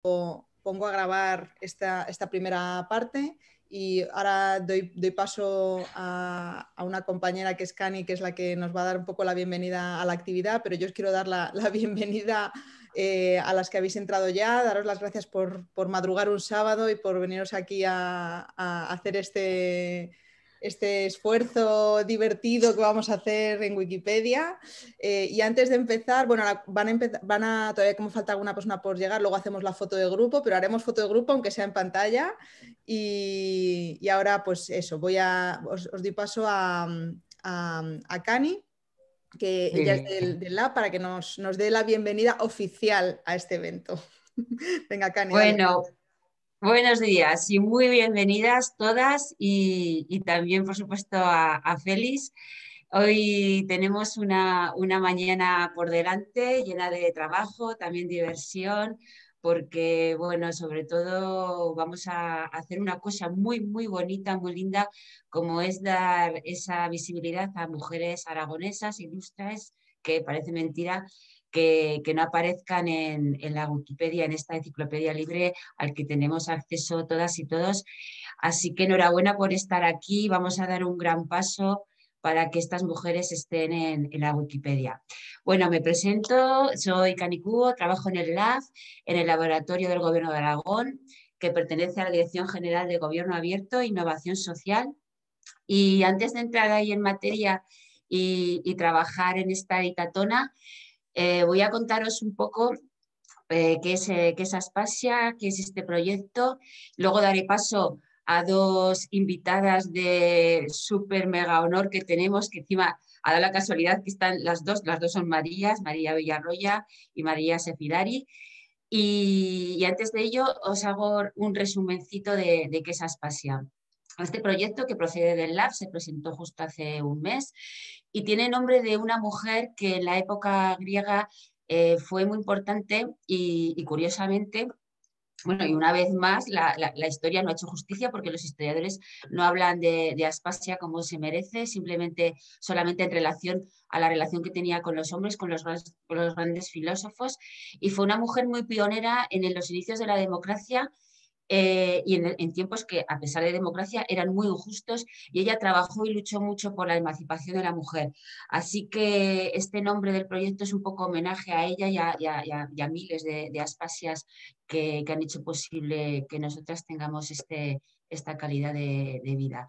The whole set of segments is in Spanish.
pongo a grabar esta, primera parte y ahora doy, paso a, una compañera que es Cani, que es la que nos va a dar un poco la bienvenida a la actividad, pero yo os quiero dar la, bienvenida eh, a las que habéis entrado ya, daros las gracias por, madrugar un sábado y por veniros aquí a hacer este este esfuerzo divertido que vamos a hacer en Wikipedia. Eh, y antes de empezar, bueno, van a, empezar, van a, todavía como falta alguna persona por llegar, luego hacemos la foto de grupo, pero haremos foto de grupo aunque sea en pantalla. Y, ahora pues eso, voy a, os, doy paso a, a, Cani que ella es del, lab para que nos, nos dé la bienvenida oficial a este evento. Venga, Cani. Bueno, Buenos días y muy bienvenidas todas y, también, por supuesto, a, Félix. Hoy tenemos una, una, mañana por delante llena de trabajo, también diversión, porque, bueno, sobre todo vamos a hacer una cosa muy, muy bonita, muy linda, como es dar esa visibilidad a mujeres aragonesas, ilustres, que parece mentira, que, no aparezcan en, la Wikipedia, en esta enciclopedia libre al que tenemos acceso todas y todos. Así que enhorabuena por estar aquí. Vamos a dar un gran paso para que estas mujeres estén en, la Wikipedia. Bueno, me presento, soy Canicubo, trabajo en el LAF, en el Laboratorio del Gobierno de Aragón, que pertenece a la Dirección General de Gobierno Abierto e Innovación Social. Y antes de entrar ahí en materia y, trabajar en esta editatona, eh, voy a contaros un poco eh, qué, es, eh, qué es Aspasia, qué es este proyecto. Luego daré paso a dos invitadas de super mega honor que tenemos, que encima ha dado la casualidad que están las dos, las dos son Marías, María Villarroya y María Sefidari. Y, antes de ello os hago un resumencito de, de qué es Aspasia. Este proyecto que procede del Lab se presentó justo hace un mes y tiene nombre de una mujer que en la época griega eh, fue muy importante y, curiosamente bueno, y una vez más, la, historia no ha hecho justicia porque los historiadores no hablan de, Aspasia como se merece, simplemente solamente en relación a la relación que tenía con los hombres, con los grandes filósofos. Y fue una mujer muy pionera en los inicios de la democracia eh, y en, tiempos que, a pesar de democracia, eran muy injustos y ella trabajó y luchó mucho por la emancipación de la mujer. Así que este nombre del proyecto es un poco homenaje a ella y a, miles de, aspasias que, han hecho posible que nosotras tengamos este, esta calidad de, vida.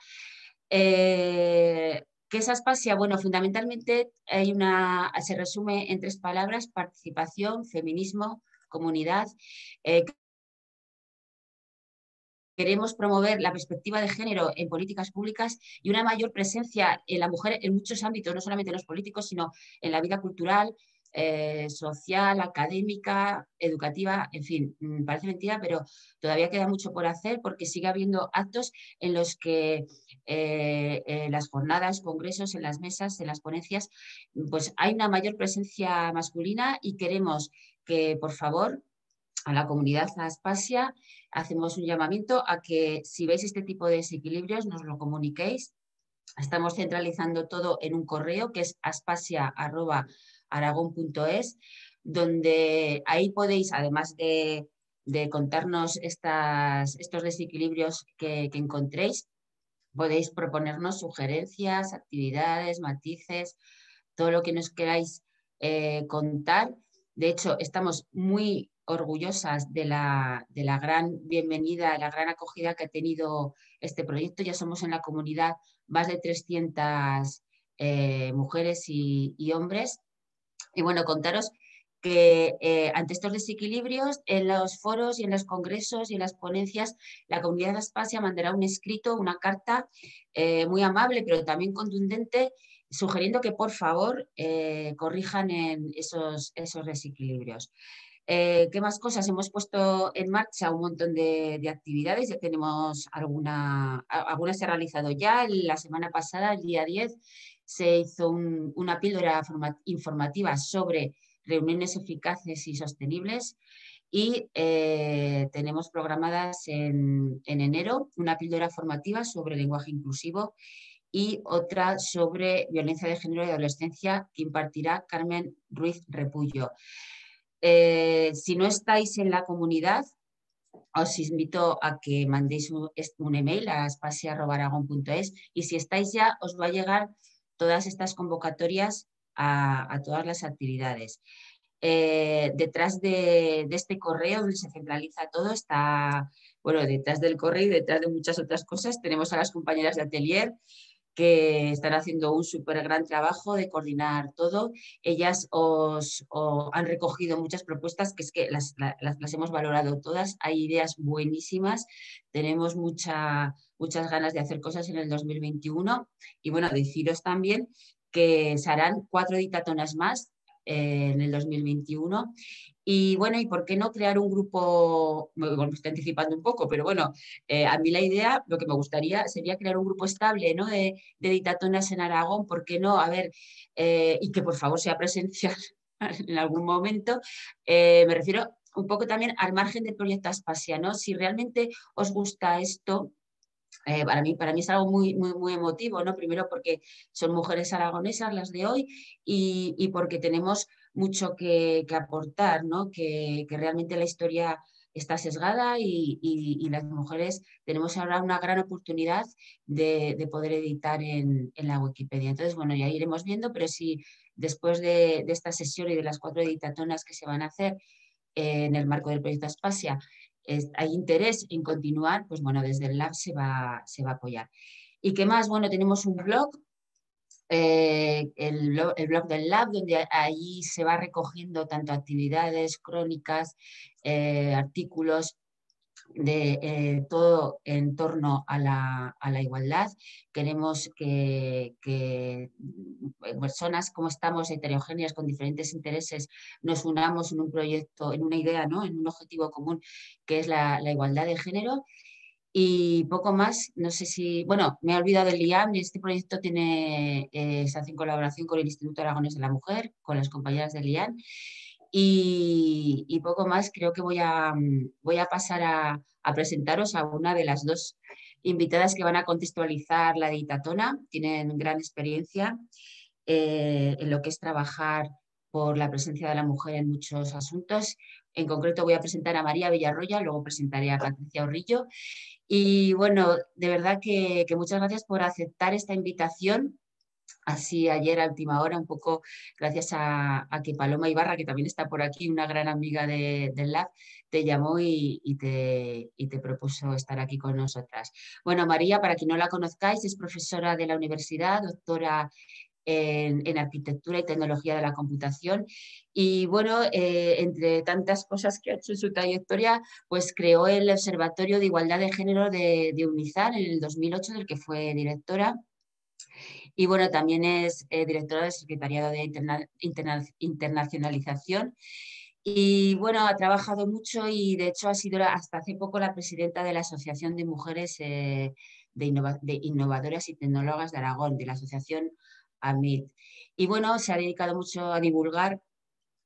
Eh, ¿Qué es Aspasia? Bueno, fundamentalmente hay una, se resume en tres palabras, participación, feminismo, comunidad, eh, Queremos promover la perspectiva de género en políticas públicas y una mayor presencia en la mujer en muchos ámbitos, no solamente en los políticos, sino en la vida cultural, eh, social, académica, educativa, en fin, mm, parece mentira, pero todavía queda mucho por hacer porque sigue habiendo actos en los que eh, las jornadas, congresos, en las mesas, en las ponencias, pues hay una mayor presencia masculina y queremos que, por favor, a la comunidad Aspasia, hacemos un llamamiento a que si veis este tipo de desequilibrios nos lo comuniquéis. Estamos centralizando todo en un correo que es aspasia.aragon.es donde ahí podéis, además de, contarnos estas, estos desequilibrios que, encontréis, podéis proponernos sugerencias, actividades, matices, todo lo que nos queráis eh, contar. De hecho, estamos muy orgullosas de la, gran bienvenida, de la gran acogida que ha tenido este proyecto. Ya somos en la comunidad más de 300 eh, mujeres y, hombres. Y bueno, contaros que eh, ante estos desequilibrios, en los foros y en los congresos y en las ponencias, la comunidad de Aspasia mandará un escrito, una carta eh, muy amable, pero también contundente, sugiriendo que por favor corrijan en esos, esos desequilibrios. Eh, ¿Qué más cosas? Hemos puesto en marcha un montón de, actividades, ya tenemos alguna, algunas se han realizado ya. La semana pasada, el día 10, se hizo una píldora informativa sobre reuniones eficaces y sostenibles y eh, tenemos programadas en enero una píldora formativa sobre lenguaje inclusivo y otra sobre violencia de género y adolescencia que impartirá Carmen Ruiz Repullo. Eh, si no estáis en la comunidad, os invito a que mandéis un, email a espacia.aragón.es y si estáis ya, os va a llegar todas estas convocatorias a, todas las actividades. Eh, detrás de, de, este correo donde se centraliza todo está, bueno, detrás del correo y detrás de muchas otras cosas tenemos a las compañeras de atelier, que están haciendo un súper gran trabajo de coordinar todo. Ellas os, han recogido muchas propuestas, que es que las, las, hemos valorado todas. Hay ideas buenísimas, tenemos muchas ganas de hacer cosas en el 2021. Y bueno, deciros también que se harán cuatro dictatonas más eh, en el 2021. Y bueno, ¿y por qué no crear un grupo? Bueno, me estoy anticipando un poco, pero bueno, eh, a mí la idea, lo que me gustaría sería crear un grupo estable ¿no? de, de en Aragón, ¿por qué no? A ver, eh, y que por favor sea presencial en algún momento. me refiero un poco también al margen del proyecto Aspasia, ¿no? Si realmente os gusta esto, eh, para, mí, para mí es algo muy, muy, emotivo, Primero porque son mujeres aragonesas las de hoy y, porque tenemos mucho que, aportar, Que, realmente la historia está sesgada y, las mujeres tenemos ahora una gran oportunidad de, poder editar en, la Wikipedia. Entonces, bueno, ya iremos viendo, pero si después de, esta sesión y de las cuatro editatonas que se van a hacer en el marco del proyecto Aspasia, hay interés en continuar, pues bueno, desde el lab se va, se va a apoyar. ¿Y qué más? Bueno, tenemos un blog, eh, el, blog del lab, donde allí se va recogiendo tanto actividades crónicas, eh, artículos, de eh, todo en torno a la, a la igualdad. Queremos que, que, eh, personas como estamos heterogéneas con diferentes intereses nos unamos en un proyecto, en una idea, ¿no? en un objetivo común que es la, la igualdad de género. Y poco más, no sé si, bueno, me he olvidado del IAM, este proyecto tiene, eh, se hace en colaboración con el Instituto Aragones de la Mujer, con las compañeras del IAM. Y, poco más, creo que voy a, mm, voy a pasar a, presentaros a una de las dos invitadas que van a contextualizar la editatona. Tienen gran experiencia eh, en lo que es trabajar por la presencia de la mujer en muchos asuntos. En concreto voy a presentar a María Villarroya, luego presentaré a Patricia Orrillo. Y bueno, de verdad que muchas gracias por aceptar esta invitación Así ayer a última hora, un poco gracias a, que Paloma Ibarra, que también está por aquí, una gran amiga de, del Lab, te llamó y, te, propuso estar aquí con nosotras. Bueno, María, para quien no la conozcáis, es profesora de la universidad, doctora en, arquitectura y tecnología de la computación. Y bueno, eh, entre tantas cosas que ha hecho en su trayectoria, pues creó el Observatorio de Igualdad de Género de, de UNIZAR en el 2008, del que fue directora y bueno, también es eh, directora del Secretariado de Internacionalización. Y bueno, ha trabajado mucho y de hecho ha sido hasta hace poco la presidenta de la Asociación de Mujeres eh, de, Innovadoras y Tecnólogas de Aragón, de la Asociación AMIT. Y bueno, se ha dedicado mucho a divulgar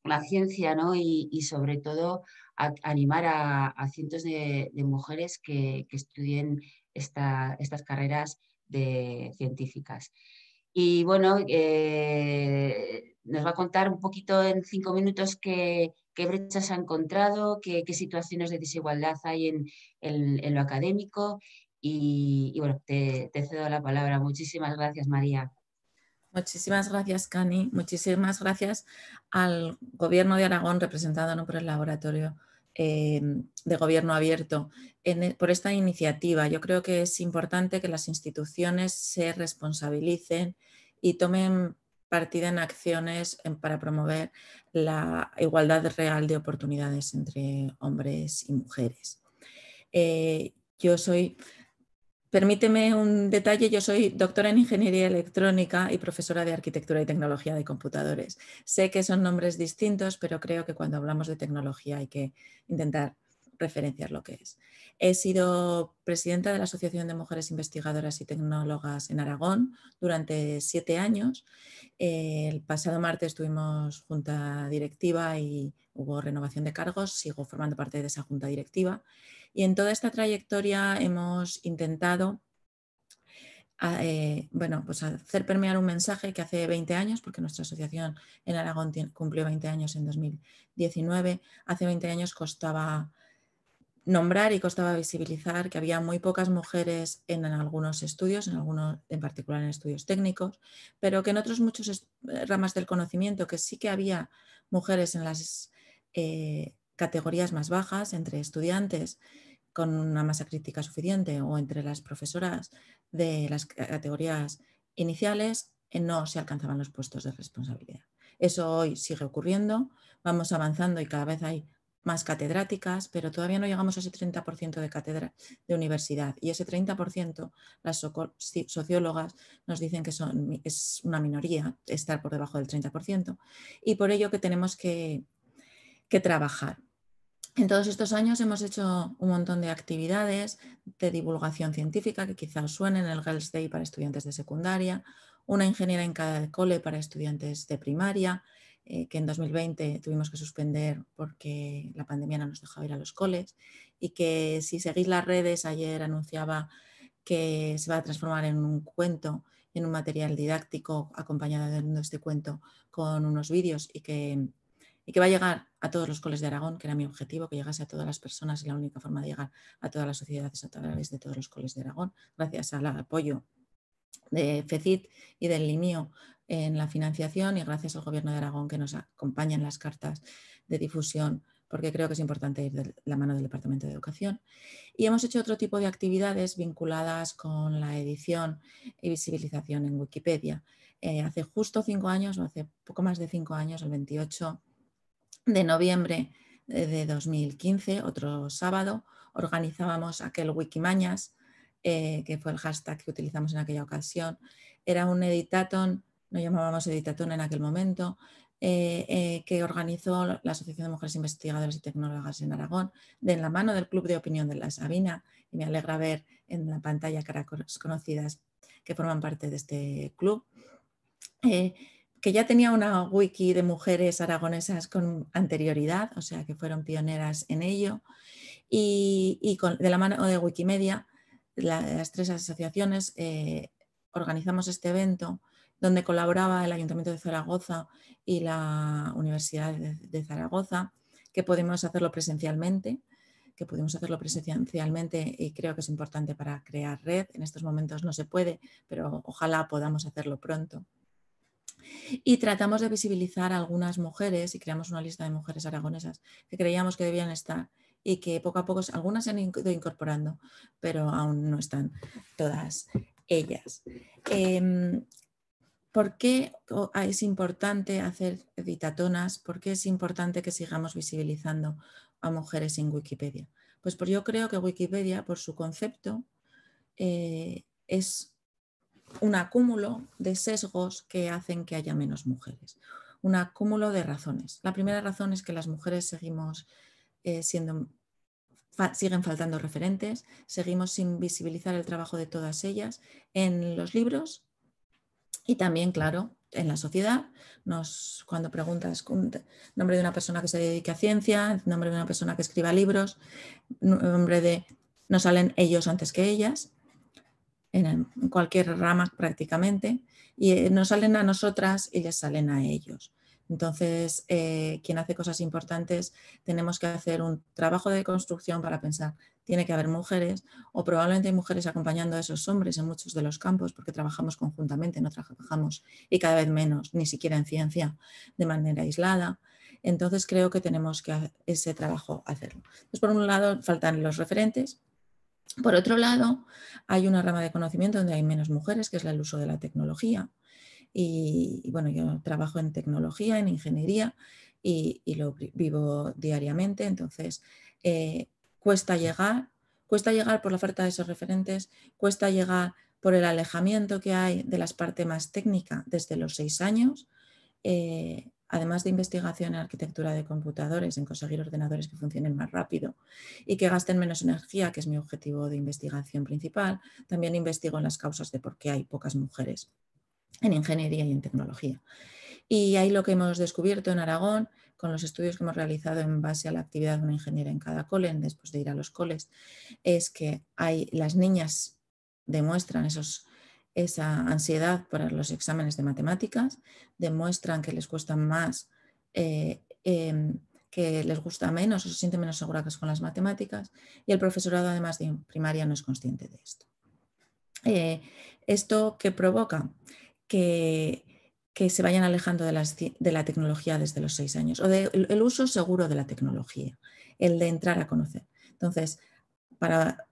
la ciencia y, sobre todo a, animar a, cientos de, mujeres que, estudien estas carreras de científicas. Y bueno, eh, nos va a contar un poquito en cinco minutos qué, brechas ha encontrado, qué, situaciones de desigualdad hay en, lo académico. Y, bueno, te, te cedo la palabra. Muchísimas gracias, María. Muchísimas gracias, Cani. Muchísimas gracias al Gobierno de Aragón, representado por el laboratorio Em, de gobierno abierto e, por esta iniciativa. Yo creo que es importante que las instituciones se responsabilicen y tomen partida en acciones em, para promover la igualdad real de oportunidades entre hombres y mujeres. Eh, yo soy Permíteme un detalle, yo soy doctora en ingeniería electrónica y profesora de arquitectura y tecnología de computadores. Sé que son nombres distintos, pero creo que cuando hablamos de tecnología hay que intentar referenciar lo que es. He sido presidenta de la Asociación de Mujeres Investigadoras y Tecnólogas en Aragón durante siete años. El pasado martes tuvimos junta directiva y hubo renovación de cargos. Sigo formando parte de esa junta directiva y en toda esta trayectoria hemos intentado ah, eh, bueno, pues hacer permear un mensaje que hace 20 años, porque nuestra asociación en Aragón cumplió 20 años en 2019, hace 20 años costaba nombrar y costaba visibilizar que había muy pocas mujeres en, algunos estudios, en algunos, en particular en estudios técnicos, pero que en otros muchos ramas del conocimiento que sí que había mujeres en las eh, categorías más bajas entre estudiantes con una masa crítica suficiente o entre las profesoras de las categorías iniciales, eh, no se alcanzaban los puestos de responsabilidad. Eso hoy sigue ocurriendo, vamos avanzando y cada vez hay más catedráticas, pero todavía no llegamos a ese 30% de cátedra de universidad. Y ese 30%, las sociólogas nos dicen que son, es una minoría estar por debajo del 30%, y por ello que tenemos que, que trabajar. En todos estos años hemos hecho un montón de actividades de divulgación científica que quizás suenen, el Girls Day para estudiantes de secundaria, una ingeniera en cada cole para estudiantes de primaria, eh, que en 2020 tuvimos que suspender porque la pandemia no nos dejaba ir a los coles, y que si seguís las redes, ayer anunciaba que se va a transformar en un cuento, en un material didáctico acompañado de este cuento con unos vídeos y que y que va a llegar a todos los coles de Aragón, que era mi objetivo, que llegase a todas las personas y la única forma de llegar a todas las sociedades a través de todos los coles de Aragón, gracias al apoyo de FECIT y del LIMIO en la financiación y gracias al Gobierno de Aragón que nos acompaña en las cartas de difusión porque creo que es importante ir de la mano del Departamento de Educación. Y hemos hecho otro tipo de actividades vinculadas con la edición y visibilización en Wikipedia. Eh, hace justo cinco años, o hace poco más de cinco años, el 28 de noviembre de 2015, otro sábado, organizábamos aquel Wikimañas, eh, que fue el hashtag que utilizamos en aquella ocasión. Era un editatón, no llamábamos editatón en aquel momento, eh, eh, que organizó la Asociación de Mujeres Investigadoras y Tecnólogas en Aragón, de la mano del Club de Opinión de la Sabina. Y me alegra ver en la pantalla caras conocidas que forman parte de este club que ya tenía una wiki de mujeres aragonesas con anterioridad, o sea que fueron pioneras en ello, y, de la mano de Wikimedia, las tres asociaciones, eh, organizamos este evento donde colaboraba el Ayuntamiento de Zaragoza y la Universidad de, Zaragoza, que pudimos hacerlo presencialmente, que pudimos hacerlo presencialmente y creo que es importante para crear red. En estos momentos no se puede, pero ojalá podamos hacerlo pronto. Y tratamos de visibilizar a algunas mujeres y creamos una lista de mujeres aragonesas que creíamos que debían estar y que poco a poco algunas se han ido incorporando, pero aún no están todas ellas. Em, ¿Por qué ah, es importante hacer editatonas? ¿Por qué es importante que sigamos visibilizando a mujeres en Wikipedia? Pues por, yo creo que Wikipedia, por su concepto, eh, es un acúmulo de sesgos que hacen que haya menos mujeres, un acúmulo de razones. La primera razón es que las mujeres seguimos eh, siendo, siguen faltando referentes, seguimos sin visibilizar el trabajo de todas ellas en los libros y también, claro, en la sociedad. Nos, cuando preguntas nombre de una persona que se dedique a ciencia, nombre de una persona que escriba libros, nombre de... Nos salen ellos antes que ellas, en, cualquier rama prácticamente, y eh, nos salen a nosotras y les salen a ellos. Entonces, eh, quien hace cosas importantes, tenemos que hacer un trabajo de construcción para pensar, tiene que haber mujeres o probablemente hay mujeres acompañando a esos hombres en muchos de los campos porque trabajamos conjuntamente, no trabajamos y cada vez menos, ni siquiera en ciencia, de manera aislada. Entonces, creo que tenemos que ese trabajo hacerlo. Entonces, por un lado, faltan los referentes, por otro lado, hay una rama de conocimiento donde hay menos mujeres, que es el uso de la tecnología. Y, bueno, yo trabajo en tecnología, en ingeniería, y, lo vivo diariamente. Entonces, eh, cuesta llegar, cuesta llegar por la falta de esos referentes, cuesta llegar por el alejamiento que hay de las partes más técnicas desde los seis años. Eh, además de investigación en arquitectura de computadores, en conseguir ordenadores que funcionen más rápido y que gasten menos energía, que es mi objetivo de investigación principal, también investigo en las causas de por qué hay pocas mujeres en ingeniería y en tecnología. Y ahí lo que hemos descubierto en Aragón, con los estudios que hemos realizado en base a la actividad de una ingeniera en cada cole, después de ir a los coles, es que hay, las niñas demuestran esos esa ansiedad para los exámenes de matemáticas, demuestran que les cuesta más, eh, em, que les gusta menos o se sienten menos seguras con las matemáticas y el profesorado además de primaria no es consciente de esto. Eh, ¿Esto que provoca? Que, se vayan alejando de, la tecnología desde los seis años o del uso seguro de la tecnología, el de entrar a conocer. Entonces, para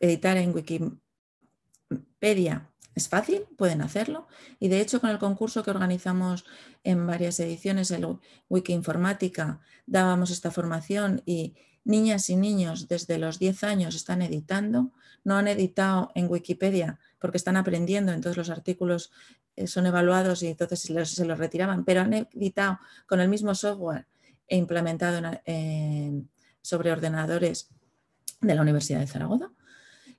editar en Wikipedia es fácil, pueden hacerlo. Y de hecho, con el concurso que organizamos en varias ediciones, el Wiki Informática, dábamos esta formación y niñas y niños desde los 10 años están editando. No han editado en Wikipedia porque están aprendiendo, entonces los artículos eh, son evaluados y entonces se los retiraban, pero han editado con el mismo software e implementado sobre ordenadores de la Universidad de Zaragoza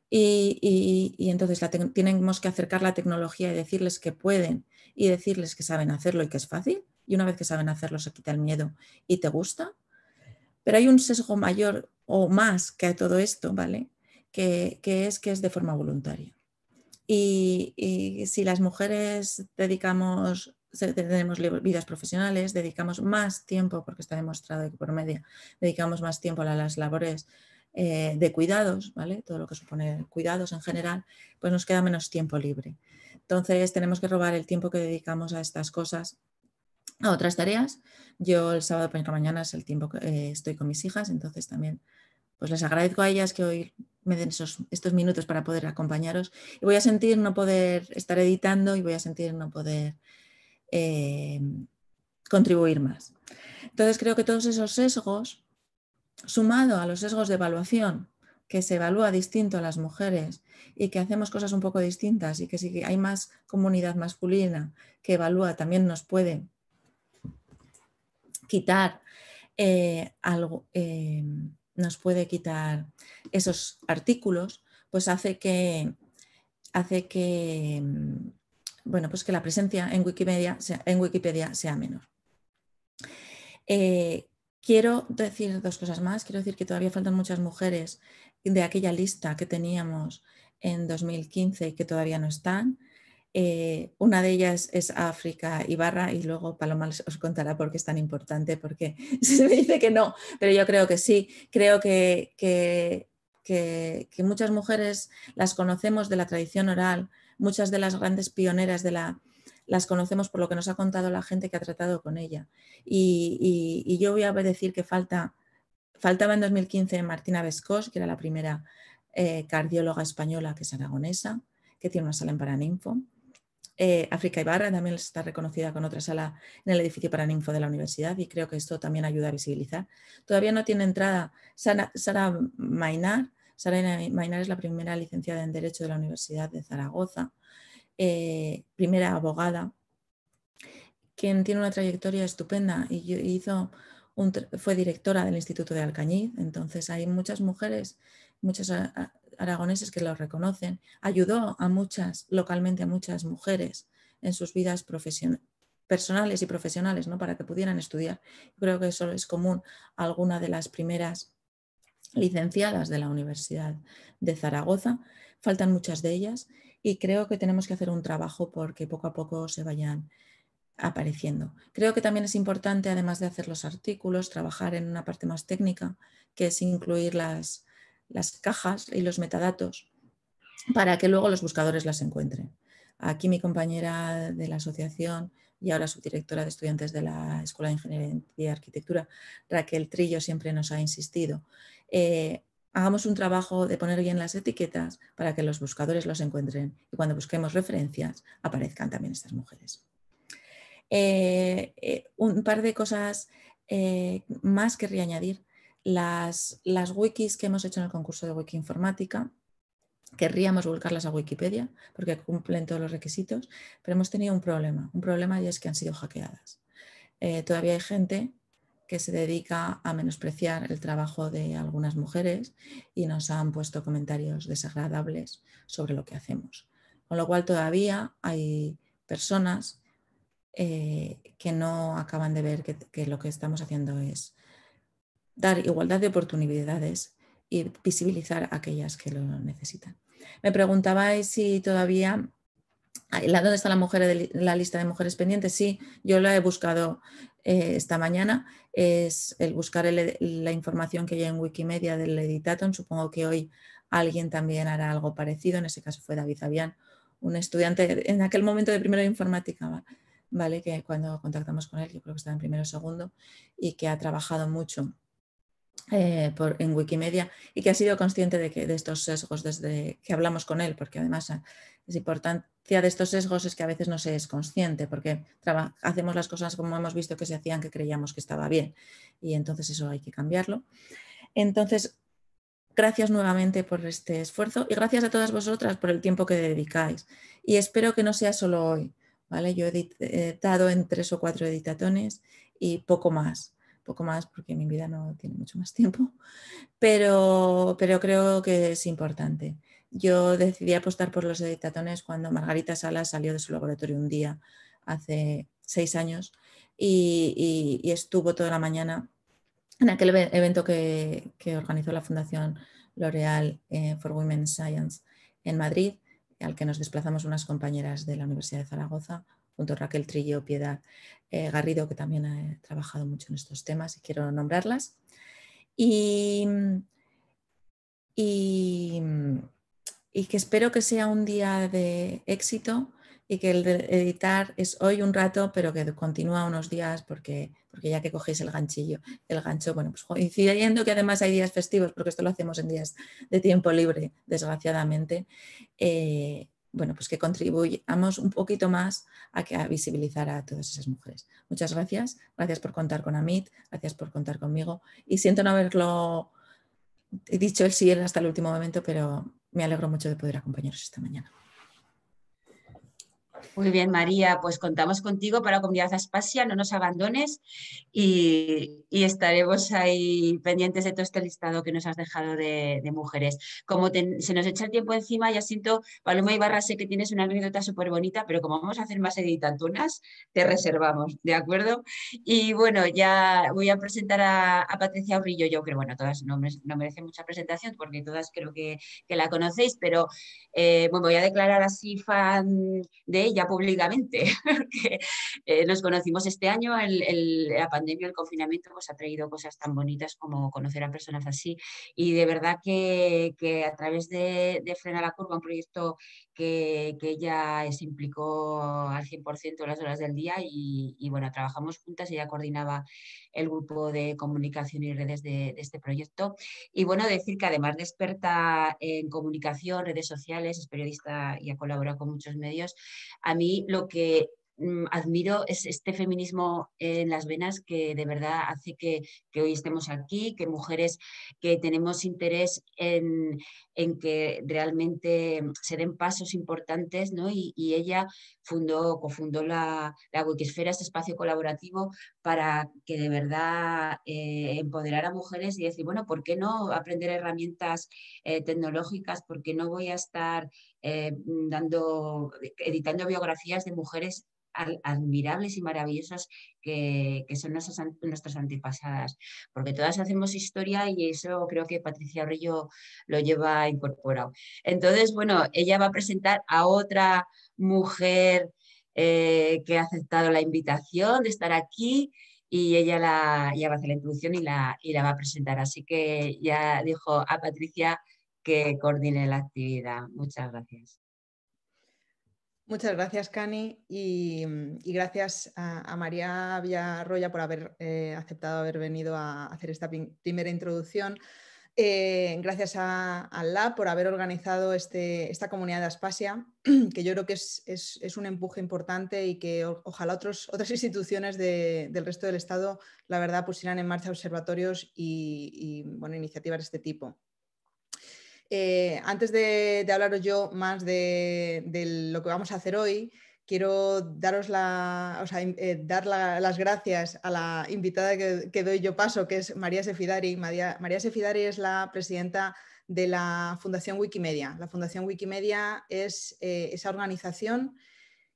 y, entonces tenemos que acercar la tecnología y decirles que pueden y decirles que saben hacerlo y que es fácil. Y una vez que saben hacerlo se quita el miedo y te gusta. Pero hay un sesgo mayor o más que a todo esto, ¿vale? Que, es que es de forma voluntaria. Y, y si las mujeres dedicamos tenemos vidas profesionales, dedicamos más tiempo, porque está demostrado que por media, dedicamos más tiempo a las labores eh, de cuidados, ¿vale? Todo lo que supone cuidados en general, pues nos queda menos tiempo libre. Entonces tenemos que robar el tiempo que dedicamos a estas cosas a otras tareas. Yo el sábado por la mañana es el tiempo que eh, estoy con mis hijas, entonces también pues les agradezco a ellas que hoy me den esos, estos minutos para poder acompañaros. Y voy a sentir no poder estar editando y voy a sentir no poder eh, contribuir más. Entonces creo que todos esos sesgos sumado a los sesgos de evaluación, que se evalúa distinto a las mujeres y que hacemos cosas un poco distintas y que si hay más comunidad masculina que evalúa también nos puede quitar eh, algo, eh, nos puede quitar esos artículos, pues hace que hace que mm, bueno, pues que la presencia en Wikipedia sea, en Wikipedia sea menor. Eh, Quiero decir dos cosas más. Quiero decir que todavía faltan muchas mujeres de aquella lista que teníamos en 2015 y que todavía no están. Eh, una de ellas es África Ibarra y luego Paloma os contará por qué es tan importante, porque se me dice que no, pero yo creo que sí. Creo que, que muchas mujeres las conocemos de la tradición oral, muchas de las grandes pioneras de la las conocemos por lo que nos ha contado la gente que ha tratado con ella. Y, yo voy a decir que falta, faltaba en 2015 Martina Vescos, que era la primera eh, cardióloga española que es aragonesa, que tiene una sala en Paraninfo. Eh, África Ibarra también está reconocida con otra sala en el edificio Paraninfo de la universidad y creo que esto también ayuda a visibilizar. Todavía no tiene entrada Sara Mainar. Sara Mainar es la primera licenciada en Derecho de la Universidad de Zaragoza. Eh, primera abogada, quien tiene una trayectoria estupenda y hizo fue directora del Instituto de Alcañiz, entonces hay muchas mujeres, muchas aragoneses que lo reconocen. Ayudó a muchas, localmente a muchas mujeres en sus vidas personales y profesionales, ¿no? para que pudieran estudiar. Creo que eso es común alguna de las primeras licenciadas de la Universidad de Zaragoza. Faltan muchas de ellas y creo que tenemos que hacer un trabajo porque poco a poco se vayan apareciendo. Creo que también es importante, además de hacer los artículos, trabajar en una parte más técnica, que es incluir las, las cajas y los metadatos para que luego los buscadores las encuentren. Aquí mi compañera de la asociación y ahora subdirectora de estudiantes de la Escuela de Ingeniería y Arquitectura, Raquel Trillo, siempre nos ha insistido. Eh, hagamos un trabajo de poner bien las etiquetas para que los buscadores los encuentren y cuando busquemos referencias aparezcan también estas mujeres. Eh, eh, un par de cosas eh, más querría añadir. Las, las, wikis que hemos hecho en el concurso de Wiki Informática, querríamos volcarlas a Wikipedia porque cumplen todos los requisitos, pero hemos tenido un problema. Un problema y es que han sido hackeadas. todavía hay gente que se dedica a menospreciar el trabajo de algunas mujeres y nos han puesto comentarios desagradables sobre lo que hacemos. Con lo cual todavía hay personas eh, que no acaban de ver que, que lo que estamos haciendo es dar igualdad de oportunidades y visibilizar a aquellas que lo necesitan. Me preguntabais si todavía ¿Dónde está la, mujer de la lista de mujeres pendientes? Sí, yo la he buscado eh, esta mañana. Es el buscar la información que hay en Wikimedia del Editaton. Supongo que hoy alguien también hará algo parecido. En ese caso fue David Zabian un estudiante en aquel momento de Primera informática, ¿vale? que cuando contactamos con él, yo creo que estaba en primero o segundo, y que ha trabajado mucho eh, en Wikimedia y que ha sido consciente de, que, de estos sesgos desde que hablamos con él, porque además ah, es importante de estos sesgos es que a veces no se es consciente, porque hacemos las cosas como hemos visto que se hacían, que creíamos que estaba bien, y entonces eso hay que cambiarlo. Entonces, gracias nuevamente por este esfuerzo y gracias a todas vosotras por el tiempo que dedicáis. Y espero que no sea solo hoy, ¿vale? Yo he editado en tres o cuatro editatones y poco más, poco más porque mi vida no tiene mucho más tiempo, pero, pero creo que es importante. Yo decidí apostar por los editatones cuando Margarita Salas salió de su laboratorio un día hace seis años y, estuvo toda la mañana en aquel evento que, organizó la Fundación L'Oreal eh, for Women Science en Madrid, al que nos desplazamos unas compañeras de la Universidad de Zaragoza, junto a Raquel Trillo, Piedad eh, Garrido, que también ha trabajado mucho en estos temas y quiero nombrarlas. y, y que espero que sea un día de éxito y que el de editar es hoy un rato, pero que continúa unos días porque, porque ya que cogéis el ganchillo, el gancho, bueno, pues coincidiendo que además hay días festivos, porque esto lo hacemos en días de tiempo libre, desgraciadamente, eh, bueno, pues que contribuyamos un poquito más a, que, visibilizar a todas esas mujeres. Muchas gracias, gracias por contar con Amit, gracias por contar conmigo y siento no haberlo dicho el sí hasta el último momento, pero me alegro mucho de poder acompañaros esta mañana. Muy bien, María, pues contamos contigo para Comunidad Aspasia, no nos abandones y, estaremos ahí pendientes de todo este listado que nos has dejado de, mujeres. Como se nos echa el tiempo encima, ya siento, Paloma Ibarra, sé que tienes una anécdota súper bonita, pero como vamos a hacer más editantunas, te reservamos, ¿de acuerdo? Y bueno, ya voy a presentar a, Patricia Urrillo, yo creo, bueno, todas no, merecen mucha presentación porque todas creo que, la conocéis, pero eh, voy a declarar así fan de ya públicamente, porque eh, nos conocimos este año, la pandemia, el confinamiento, pues ha traído cosas tan bonitas como conocer a personas así. Y de verdad que, a través de, de Frena la Curva, un proyecto que, ella se implicó al 100% las horas del día y, bueno, trabajamos juntas, ella coordinaba el grupo de comunicación y redes de, este proyecto. Y bueno, decir que además de experta en comunicación, redes sociales, es periodista y ha colaborado con muchos medios, a mí lo que Mm, admiro este feminismo en las venas que de verdad hace que, hoy estemos aquí, que mujeres que tenemos interés en, que realmente se den pasos importantes, ¿no? Y, ella fundó, cofundó la, Wikisfera, este espacio colaborativo, para que de verdad empoderara eh, empoderar a mujeres y decir, bueno, ¿por qué no aprender herramientas eh, tecnológicas? ¿Por qué no voy a estar eh, dando, editando biografías de mujeres admirables y maravillosas que, son nuestras, antepasadas, porque todas hacemos historia y eso creo que Patricia Rillo lo lleva incorporado. Entonces, bueno, ella va a presentar a otra mujer eh, que ha aceptado la invitación de estar aquí y ella la, ya va a hacer la introducción y la, y la va a presentar. Así que ya dijo a Patricia que coordine la actividad. Muchas gracias. Muchas gracias, Cani, y, gracias a, María Villarroya por haber eh, aceptado haber venido a hacer esta primera introducción. Eh, gracias a, la Lab por haber organizado este, esta comunidad de Aspasia, que yo creo que es, un empuje importante y que ojalá otras instituciones del resto del Estado, la verdad, pusieran en marcha observatorios y, y bueno, iniciativas de este tipo. Eh, antes de, hablaros yo más de, lo que vamos a hacer hoy, quiero daros eh, dar las gracias a la invitada que, doy yo paso, que es María Sefidari. María, Sefidari es la presidenta de la Fundación Wikimedia. La Fundación Wikimedia es eh, esa organización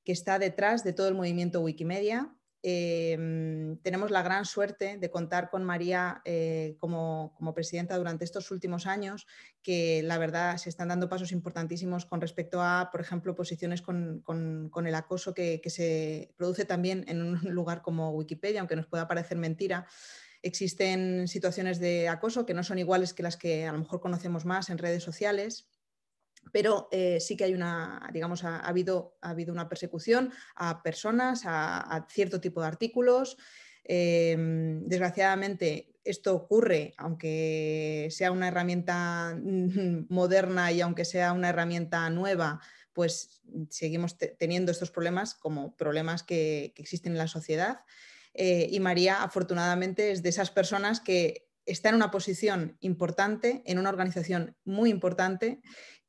que está detrás de todo el movimiento Wikimedia Em, tenemos la gran suerte de contar con María eh, como, presidenta durante estos últimos años, que la verdad se están dando pasos importantísimos con respecto a, por ejemplo, posiciones con, el acoso que, se produce también en un lugar como Wikipedia, aunque nos pueda parecer mentira. Existen situaciones de acoso que no son iguales que las que a lo mejor conocemos más en redes sociales pero eh, sí que hay una, digamos, ha, habido, una persecución a personas, a, cierto tipo de artículos. Em, desgraciadamente, esto ocurre, aunque sea una herramienta moderna y aunque sea una herramienta nueva, pues seguimos teniendo estos problemas como problemas que, existen en la sociedad. Eh, y María, afortunadamente, es de esas personas que está en una posición importante, en una organización muy importante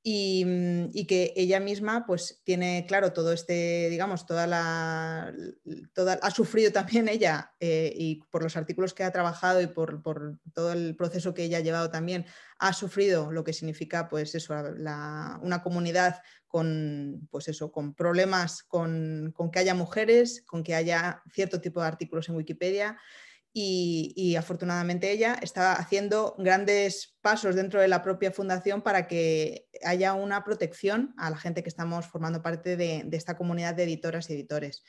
Mm, y, que ella misma pues, tiene claro todo este digamos toda la ha sufrido también ella eh, y por los artículos que ha trabajado y por, todo el proceso que ella ha llevado también ha sufrido lo que significa pues, una comunidad con pues eso con problemas con que haya mujeres con que haya cierto tipo de artículos en Wikipedia y, afortunadamente ella está haciendo grandes pasos dentro de la propia fundación para que haya una protección a la gente que estamos formando parte de, esta comunidad de editoras y editores.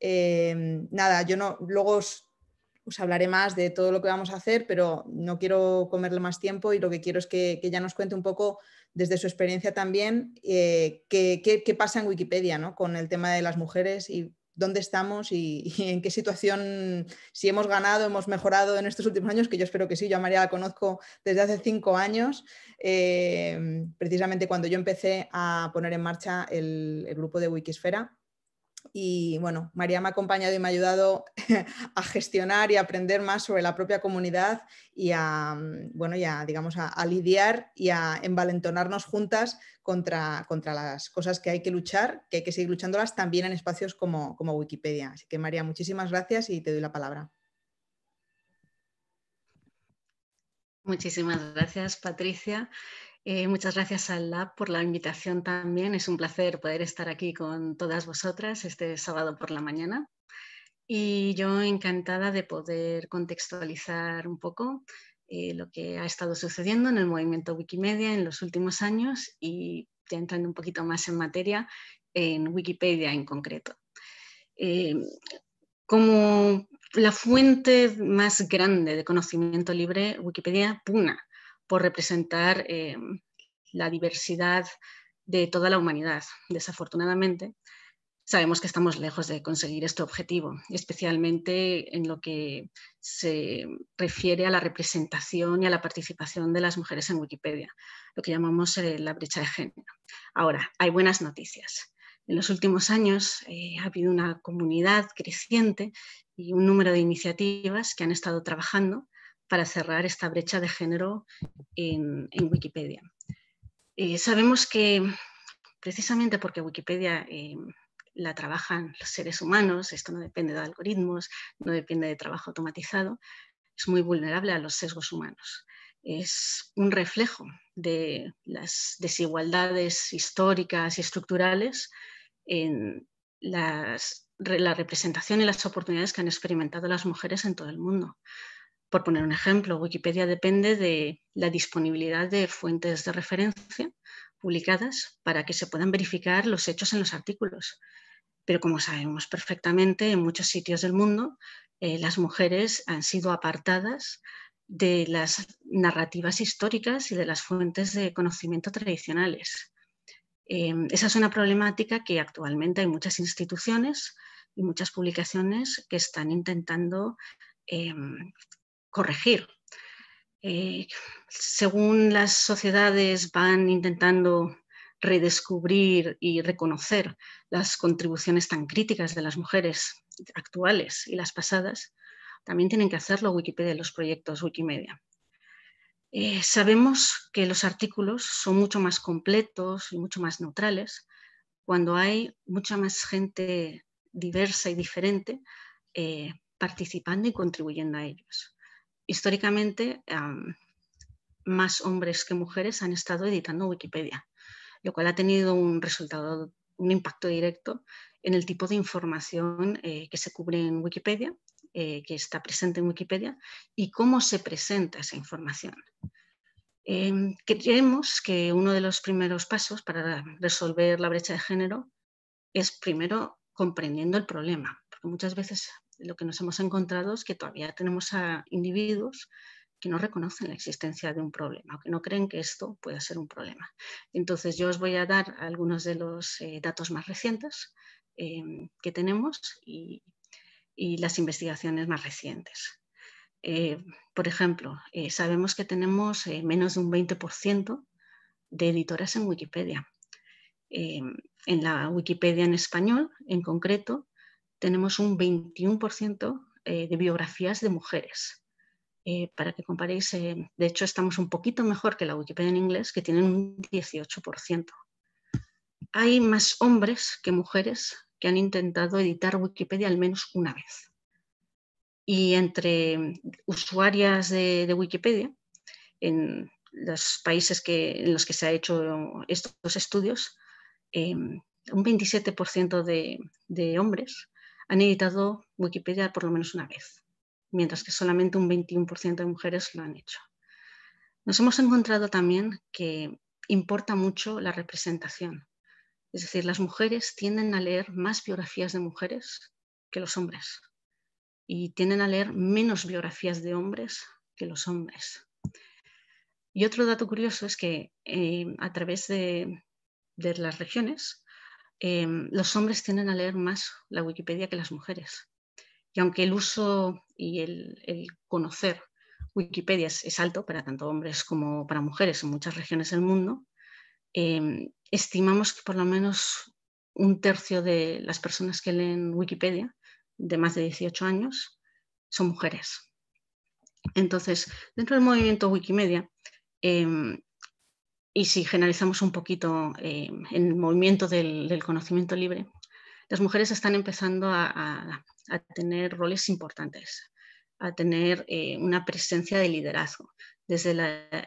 Eh, nada, yo no, luego os, hablaré más de todo lo que vamos a hacer, pero no quiero comerle más tiempo y lo que quiero es que, ella ya nos cuente un poco desde su experiencia también eh, qué, pasa en Wikipedia con el tema de las mujeres y dónde estamos y, en qué situación, si hemos ganado, hemos mejorado en estos últimos años, que yo espero que sí, yo a María la conozco desde hace cinco años, eh, precisamente cuando yo empecé a poner en marcha el grupo de Wikisfera y bueno, María me ha acompañado y me ha ayudado a gestionar y aprender más sobre la propia comunidad y a, mm, bueno, digamos, lidiar y a envalentonarnos juntas contra, las cosas que hay que luchar, que hay que seguir luchándolas también en espacios como, como Wikipedia. Así que María, muchísimas gracias y te doy la palabra. Muchísimas gracias, Patricia. Eh, muchas gracias al Lab por la invitación también. Es un placer poder estar aquí con todas vosotras este sábado por la mañana. Y yo encantada de poder contextualizar un poco eh, lo que ha estado sucediendo en el movimiento Wikimedia en los últimos años y ya entrando un poquito más en materia en Wikipedia en concreto. Eh, como la fuente más grande de conocimiento libre, Wikipedia puna por representar em, la diversidad de toda la humanidad. Desafortunadamente, sabemos que estamos lejos de conseguir este objetivo, especialmente en lo que se refiere a la representación y a la participación de las mujeres en Wikipedia, lo que llamamos eh, la brecha de género. Ahora, hay buenas noticias. En los últimos años eh, ha habido una comunidad creciente y un número de iniciativas que han estado trabajando para cerrar esta brecha de género en, Wikipedia. Eh, sabemos que precisamente porque Wikipedia eh, la trabajan los seres humanos, esto no depende de algoritmos, no depende de trabajo automatizado, es muy vulnerable a los sesgos humanos. Es un reflejo de las desigualdades históricas y estructurales en las, la representación y las oportunidades que han experimentado las mujeres en todo el mundo. Por poner un ejemplo, Wikipedia depende de la disponibilidad de fuentes de referencia publicadas para que se puedan verificar los hechos en los artículos. Pero como sabemos perfectamente, en muchos sitios del mundo eh, las mujeres han sido apartadas de las narrativas históricas y de las fuentes de conocimiento tradicionales. Eh, esa es una problemática que actualmente hay muchas instituciones y muchas publicaciones que están intentando eh, corregir. Eh, según las sociedades van intentando redescubrir y reconocer las contribuciones tan críticas de las mujeres actuales y las pasadas, también tienen que hacerlo Wikipedia y los proyectos Wikimedia. Eh, sabemos que los artículos son mucho más completos y mucho más neutrales cuando hay mucha más gente diversa y diferente eh, participando y contribuyendo a ellos históricamente más hombres que mujeres han estado editando Wikipedia, lo cual ha tenido un resultado, un impacto directo en el tipo de información eh, que se cubre en Wikipedia, eh, que está presente en Wikipedia y cómo se presenta esa información. Em, creemos que uno de los primeros pasos para resolver la brecha de género es primero comprendiendo el problema, porque muchas veces lo que nos hemos encontrado es que todavía tenemos a individuos que no reconocen la existencia de un problema o que no creen que esto pueda ser un problema. Entonces, yo os voy a dar algunos de los eh, datos más recientes eh, que tenemos y, las investigaciones más recientes. Eh, por ejemplo, sabemos que tenemos menos de un 20% de editoras en Wikipedia. en la Wikipedia en español, en concreto, tenemos un 21% eh, de biografías de mujeres. Eh, para que comparéis, eh, de hecho estamos un poquito mejor que la Wikipedia en inglés, que tienen un 18%. Hay más hombres que mujeres que han intentado editar Wikipedia al menos una vez. Y entre usuarias de, Wikipedia, en los países que, en los que se han hecho estos estudios, un 27% de, de hombres han editado Wikipedia por lo menos una vez, mientras que solamente un 21% de mujeres lo han hecho. Nos hemos encontrado también que importa mucho la representación, es decir, las mujeres tienden a leer más biografías de mujeres que los hombres y tienden a leer menos biografías de hombres que los hombres. Y otro dato curioso es que eh, a través de las regiones, Em, los hombres tienden a leer más la Wikipedia que las mujeres. Y aunque el uso y el, conocer Wikipedia es, alto para tanto hombres como para mujeres en muchas regiones del mundo, em, estimamos que por lo menos un tercio de las personas que leen Wikipedia de más de 18 años son mujeres. Entonces, dentro del movimiento Wikimedia, em, y si generalizamos un poquito eh, en el movimiento del, conocimiento libre, las mujeres están empezando a, tener roles importantes, a tener eh, una presencia de liderazgo, desde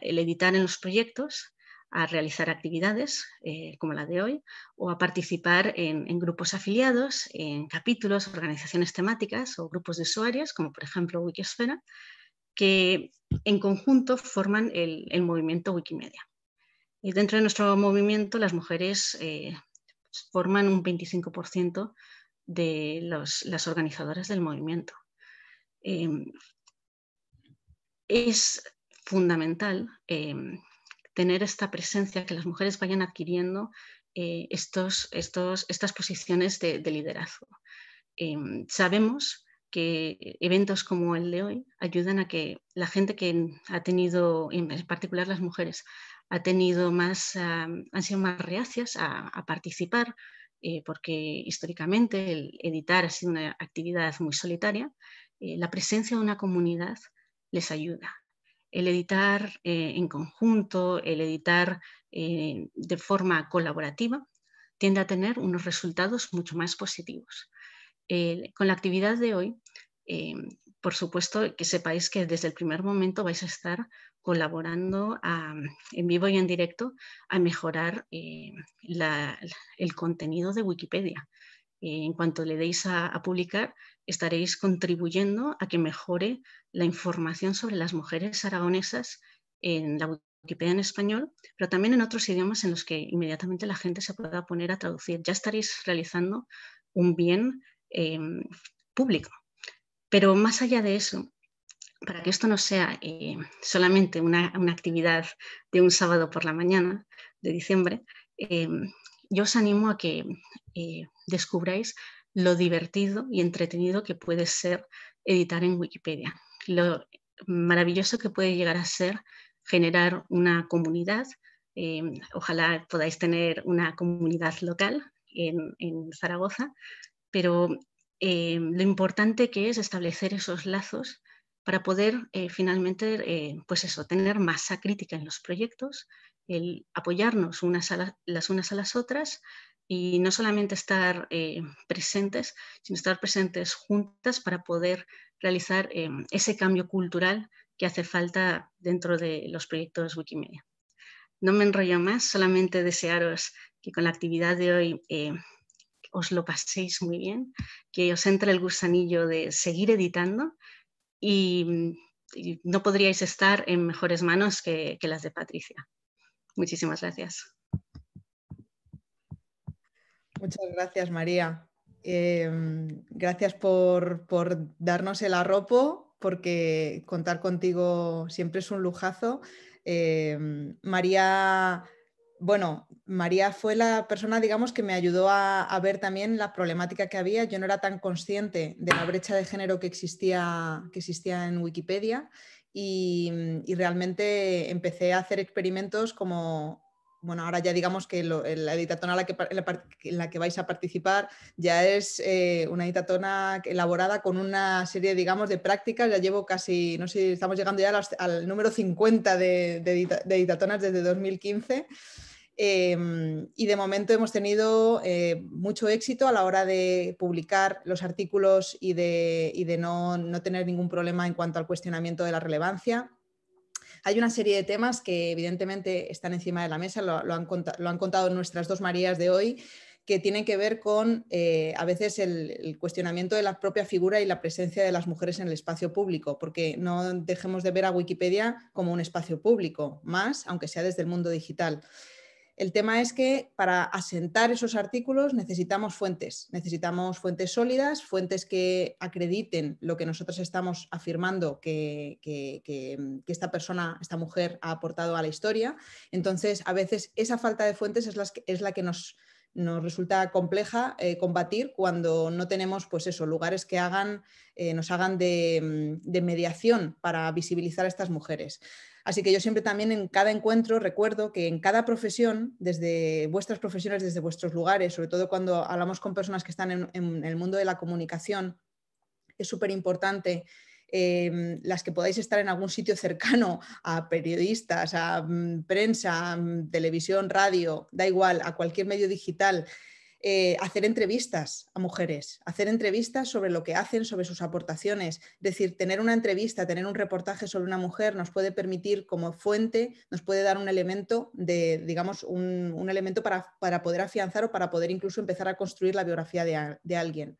el editar en los proyectos, a realizar actividades eh, como la de hoy o a participar en, grupos afiliados, en capítulos, organizaciones temáticas o grupos de usuarios, como por ejemplo Wikisfera, que en conjunto forman el movimiento Wikimedia. Y dentro de nuestro movimiento, las mujeres eh, pues, forman un 25% de las organizadoras del movimiento. Eh, es fundamental eh, tener esta presencia, que las mujeres vayan adquiriendo estas posiciones de, de liderazgo. sabemos que eventos como el de hoy ayudan a que la gente que ha tenido, en particular las mujeres, ha tenido más, ah, han sido más reacias a, participar, eh, porque históricamente el editar ha sido una actividad muy solitaria, eh, la presencia de una comunidad les ayuda. El editar eh, en conjunto, el editar de forma colaborativa, tiende a tener unos resultados mucho más positivos. Eh, con la actividad de hoy, eh, por supuesto que sepáis que desde el primer momento vais a estar colaborando ah, en vivo y en directo a mejorar eh, el contenido de Wikipedia. en cuanto le deis a, a publicar, estaréis contribuyendo a que mejore la información sobre las mujeres aragonesas en la Wikipedia en español, pero también en otros idiomas en los que inmediatamente la gente se pueda poner a traducir. Ya estaréis realizando un bien Em, público. Pero más allá de eso, para que esto no sea eh, solamente una, actividad de un sábado por la mañana de diciembre, em, yo os animo a que eh, descubráis lo divertido y entretenido que puede ser editar en Wikipedia, lo maravilloso que puede llegar a ser generar una comunidad. Em, ojalá podáis tener una comunidad local en Zaragoza pero eh, lo importante que es establecer esos lazos para poder eh, finalmente, eh, pues eso, tener masa crítica en los proyectos, el apoyarnos unas a las unas a las otras y no solamente estar presentes, sino estar presentes juntas para poder realizar ese cambio cultural que hace falta dentro de los proyectos Wikimedia. No me enrollo más, solamente desearos que con la actividad de hoy os lo paséis muy bien, que os entre el gusanillo de seguir editando y, no podríais estar en mejores manos que, las de Patricia. Muchísimas gracias. Muchas gracias, María. Em, gracias por, darnos el arropo, porque contar contigo siempre es un lujazo. Em, María bueno, María fue la persona, digamos, que me ayudó a, ver también la problemática que había. Yo no era tan consciente de la brecha de género que existía, que existía en Wikipedia y, mm, realmente empecé a hacer experimentos como, bueno, ahora ya digamos que la editatona en la, que, vais a participar ya es eh, una editatona elaborada con una serie, digamos, de prácticas. Ya llevo casi, no sé, estamos llegando ya al número 50 de, de editatonas desde 2015. Em, y de momento hemos tenido eh, mucho éxito a la hora de publicar los artículos y de, no, tener ningún problema en cuanto al cuestionamiento de la relevancia. Hay una serie de temas que evidentemente están encima de la mesa, lo, han, contado, nuestras dos Marías de hoy, que tienen que ver con eh, a veces el, el cuestionamiento de la propia figura y la presencia de las mujeres en el espacio público, porque no dejemos de ver a Wikipedia como un espacio público, más aunque sea desde el mundo digital. El tema es que para asentar esos artículos necesitamos fuentes, necesitamos fuentes sólidas, fuentes que acrediten lo que nosotros estamos afirmando que, mm, esta persona, esta mujer ha aportado a la historia. Entonces, a veces esa falta de fuentes es, es la que nos nos resulta compleja eh, combatir cuando no tenemos pues eso, lugares que hagan, eh, nos hagan mm, de, mediación para visibilizar a estas mujeres. Así que yo siempre también en cada encuentro recuerdo que en cada profesión, desde vuestras profesiones, desde vuestros lugares, sobre todo cuando hablamos con personas que están en, en el mundo de la comunicación, es súper importante Em, las que podáis estar en algún sitio cercano a periodistas, a mm, prensa, mm, televisión, radio, da igual, a cualquier medio digital. Eh, hacer entrevistas a mujeres, hacer entrevistas sobre lo que hacen, sobre sus aportaciones. Es decir, tener una entrevista, tener un reportaje sobre una mujer nos puede permitir como fuente, nos puede dar un elemento de, digamos, un, elemento para, poder afianzar o para poder incluso empezar a construir la biografía de alguien.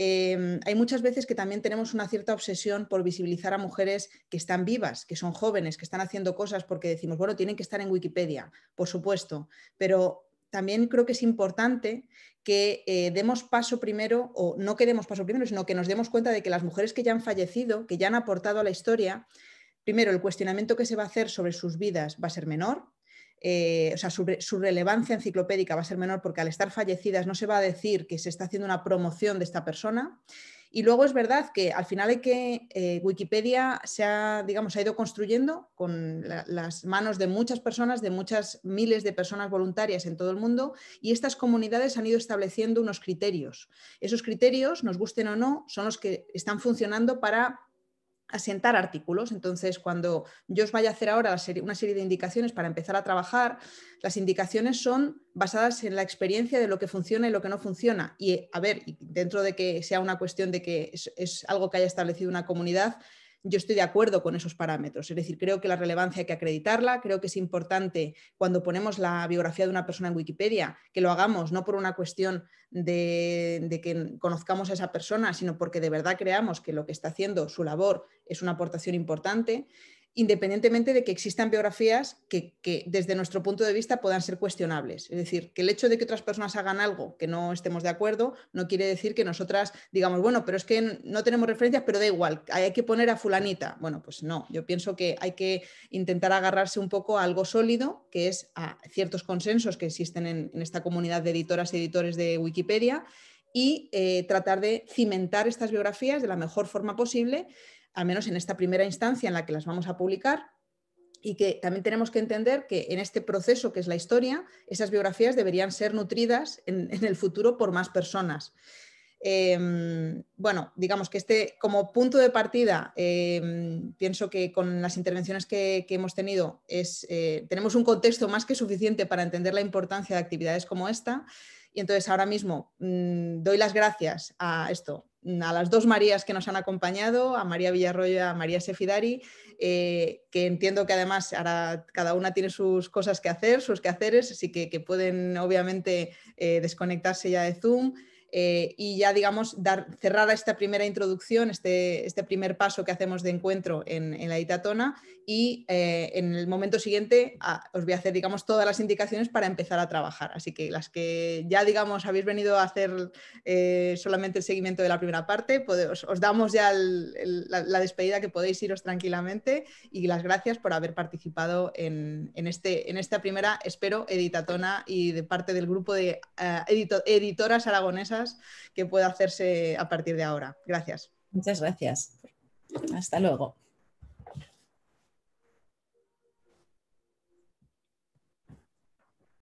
Em, hay muchas veces que también tenemos una cierta obsesión por visibilizar a mujeres que están vivas, que son jóvenes, que están haciendo cosas, porque decimos, bueno, tienen que estar en Wikipedia, por supuesto, pero también creo que es importante que eh, demos paso primero, o no que demos paso primero, sino que nos demos cuenta de que las mujeres que ya han fallecido, que ya han aportado a la historia, primero el cuestionamiento que se va a hacer sobre sus vidas va a ser menor, eh, o sea, su, relevancia enciclopédica va a ser menor porque al estar fallecidas no se va a decir que se está haciendo una promoción de esta persona. Y luego es verdad que al final de que eh, Wikipedia se ha, digamos, ha ido construyendo con las manos de muchas personas, de muchas miles de personas voluntarias en todo el mundo, y estas comunidades han ido estableciendo unos criterios. Esos criterios, nos gusten o no, son los que están funcionando para asentar artículos. Entonces, cuando yo os vaya a hacer ahora una serie de indicaciones para empezar a trabajar, las indicaciones son basadas en la experiencia de lo que funciona y lo que no funciona. Y a ver, dentro de que sea una cuestión de que es, algo que haya establecido una comunidad, yo estoy de acuerdo con esos parámetros. Es decir, creo que la relevancia hay que acreditarla, creo que es importante cuando ponemos la biografía de una persona en Wikipedia, que lo hagamos no por una cuestión de, que conozcamos a esa persona, sino porque de verdad creamos que lo que está haciendo, su labor, es una aportación importante independientemente de que existan biografías que, desde nuestro punto de vista puedan ser cuestionables. Es decir, que el hecho de que otras personas hagan algo que no estemos de acuerdo no quiere decir que nosotras digamos, bueno, pero es que no tenemos referencias, pero da igual, hay que poner a fulanita. Bueno, pues no, yo pienso que hay que intentar agarrarse un poco a algo sólido, que es a ciertos consensos que existen en, esta comunidad de editoras y editores de Wikipedia y eh, tratar de cimentar estas biografías de la mejor forma posible al menos en esta primera instancia en la que las vamos a publicar, y que también tenemos que entender que en este proceso que es la historia, esas biografías deberían ser nutridas en, el futuro por más personas. Em, bueno, digamos que este como punto de partida, em, pienso que con las intervenciones que, hemos tenido, eh, tenemos un contexto más que suficiente para entender la importancia de actividades como esta. Y entonces ahora mismo mm, doy las gracias a esto, Mm, a las dos Marías que nos han acompañado, a María Villarroya y a María Sefidari, eh, que entiendo que además ahora cada una tiene sus cosas que hacer, sus quehaceres, así que, pueden obviamente eh, desconectarse ya de Zoom. Eh, y ya, digamos, cerrar esta primera introducción, este, este primer paso que hacemos de encuentro en, en la editatona y eh, en el momento siguiente ah, os voy a hacer, digamos, todas las indicaciones para empezar a trabajar. Así que las que ya, digamos, habéis venido a hacer eh, solamente el seguimiento de la primera parte, os, damos ya la, despedida que podéis iros tranquilamente y las gracias por haber participado en, este, en esta primera, espero, editatona y de parte del grupo de editoras aragonesas que pueda hacerse a partir de ahora. Gracias. Muchas gracias. Hasta luego.